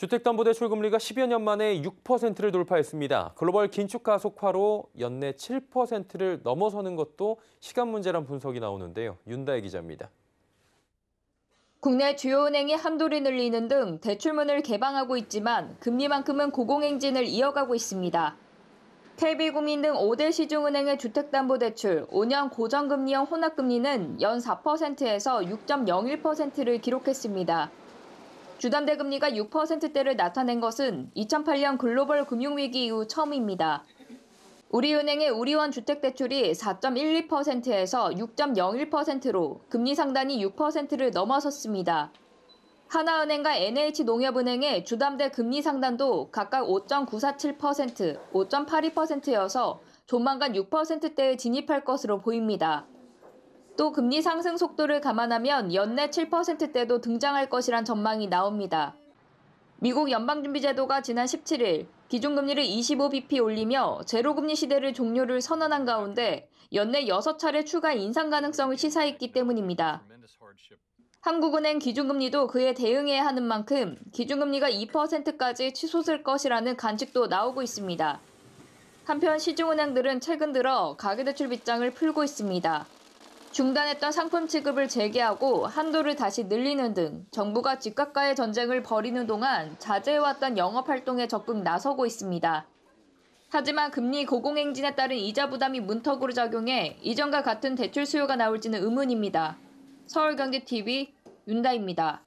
주택담보대 출금리가 10여 년 만에 6%를 돌파했습니다. 글로벌 긴축 가속화로 연내 7%를 넘어서는 것도 시간 문제란 분석이 나오는데요. 윤다혜 기자입니다. 국내 주요 은행이 한도를 늘리는 등 대출문을 개방하고 있지만 금리만큼은 고공행진을 이어가고 있습니다. KB국민 등 5대 시중은행의 주택담보대출 5년 고정금리형 혼합금리는 연 4%에서 6.01%를 기록했습니다. 주담대 금리가 6%대를 나타낸 것은 2008년 글로벌 금융위기 이후 처음입니다. 우리은행의 우리원 주택대출이 4.12%에서 6.01%로 금리 상단이 6%를 넘어섰습니다. 하나은행과 NH농협은행의 주담대 금리 상단도 각각 5.947%, 5.82%여서 조만간 6%대에 진입할 것으로 보입니다. 또 금리 상승 속도를 감안하면 연내 7%대도 등장할 것이란 전망이 나옵니다. 미국 연방준비제도가 지난 17일 기준금리를 25bp 올리며 제로금리 시대를 종료를 선언한 가운데 연내 6차례 추가 인상 가능성을 시사했기 때문입니다. 한국은행 기준금리도 그에 대응해야 하는 만큼 기준금리가 2%까지 치솟을 것이라는 간측도 나오고 있습니다. 한편 시중은행들은 최근 들어 가계대출 빚장을 풀고 있습니다. 중단했던 상품 취급을 재개하고 한도를 다시 늘리는 등 정부가 집값과의 전쟁을 벌이는 동안 자제해왔던 영업 활동에 적극 나서고 있습니다. 하지만 금리 고공행진에 따른 이자 부담이 문턱으로 작용해 이전과 같은 대출 수요가 나올지는 의문입니다. 서울경제TV 윤다입니다.